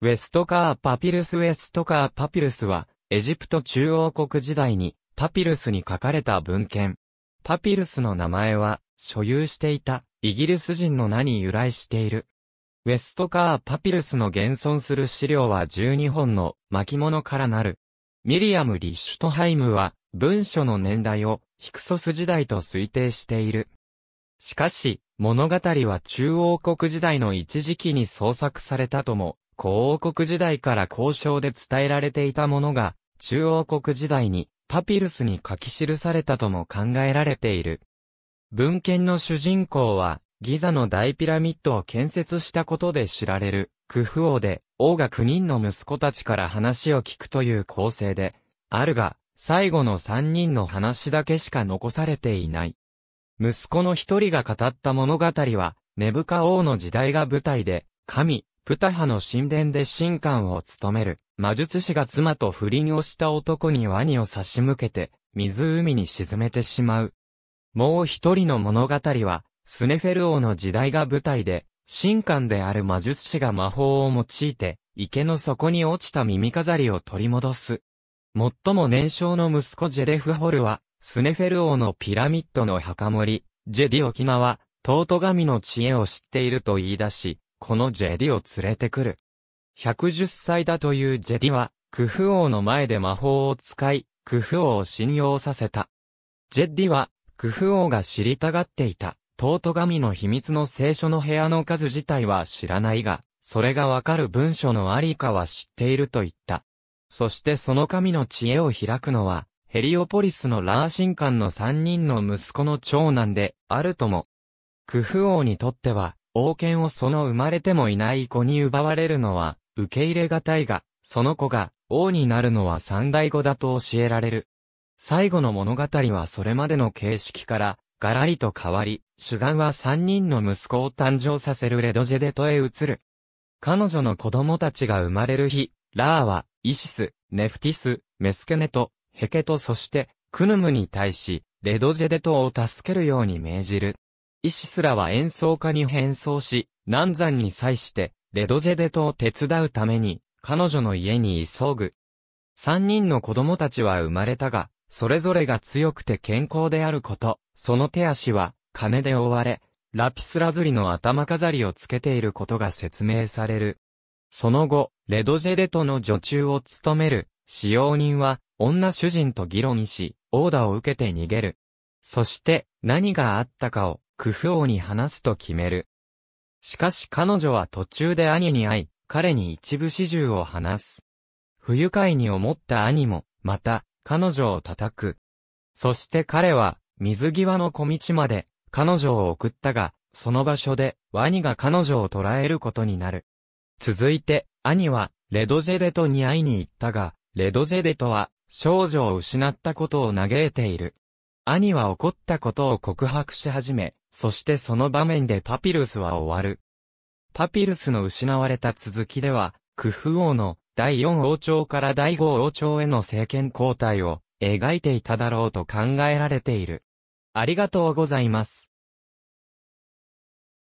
ウェストカーパピルスウェストカーパピルスは、エジプト中央国時代に、パピルスに書かれた文献。パピルスの名前は、所有していた、イギリス人の名に由来している。ウェストカーパピルスの現存する資料は12本の巻物からなる。ミリアム・リッシュトハイムは、文書の年代を、ヒクソス時代と推定している。しかし、物語は中央国時代の一時期に創作されたとも古王国時代から交渉で伝えられていたものが、中王国時代にパピルスに書き記されたとも考えられている。文献の主人公は、ギザの大ピラミッドを建設したことで知られる、クフ王で、王が9人の息子たちから話を聞くという構成で、あるが、最後の3人の話だけしか残されていない。息子の一人が語った物語は、ネブカ王の時代が舞台で、神、プタハの神殿で神官を務める、魔術師が妻と不倫をした男にワニを差し向けて、湖に沈めてしまう。もう一人の物語は、スネフェル王の時代が舞台で、神官である魔術師が魔法を用いて、池の底に落ちた耳飾りを取り戻す。最も年少の息子ジェレフ・ホルは、スネフェル王のピラミッドの墓守、ジェディ沖縄、トート神の知恵を知っていると言い出し、このジェディを連れてくる。110歳だというジェディは、クフ王の前で魔法を使い、クフ王を信用させた。ジェディは、クフ王が知りたがっていた、トート神の秘密の聖書の部屋の数自体は知らないが、それがわかる文書のありかは知っていると言った。そしてその神の知恵を開くのは、ヘリオポリスのラー神官の三人の息子の長男で、あるとも。クフ王にとっては、王権をその生まれてもいない子に奪われるのは、受け入れがたいが、その子が王になるのは三代後だと教えられる。最後の物語はそれまでの形式から、ガラリと変わり、主眼は三人の息子を誕生させるレドジェデトへ移る。彼女の子供たちが生まれる日、ラーは、イシス、ネフティス、メスケネと、ヘケトそして、クヌムに対し、レドジェデトを助けるように命じる。医師すらは演奏家に変装し、南山に際して、レドジェデトを手伝うために、彼女の家に急ぐ。三人の子供たちは生まれたが、それぞれが強くて健康であること、その手足は、金で覆われ、ラピスラズリの頭飾りをつけていることが説明される。その後、レドジェデトの女中を務める、使用人は、女主人と議論し、オーダーを受けて逃げる。そして、何があったかを、クフ王に話すと決める。しかし彼女は途中で兄に会い、彼に一部始終を話す。不愉快に思った兄も、また、彼女を叩く。そして彼は、水際の小道まで、彼女を送ったが、その場所で、ワニが彼女を捕らえることになる。続いて、兄は、レドジェデトに会いに行ったが、レドジェデトは、少女を失ったことを嘆いている。兄は怒ったことを告白し始め、そしてその場面でパピルスは終わる。パピルスの失われた続きでは、クフ王の第4王朝から第5王朝への政権交代を描いていただろうと考えられている。ありがとうございます。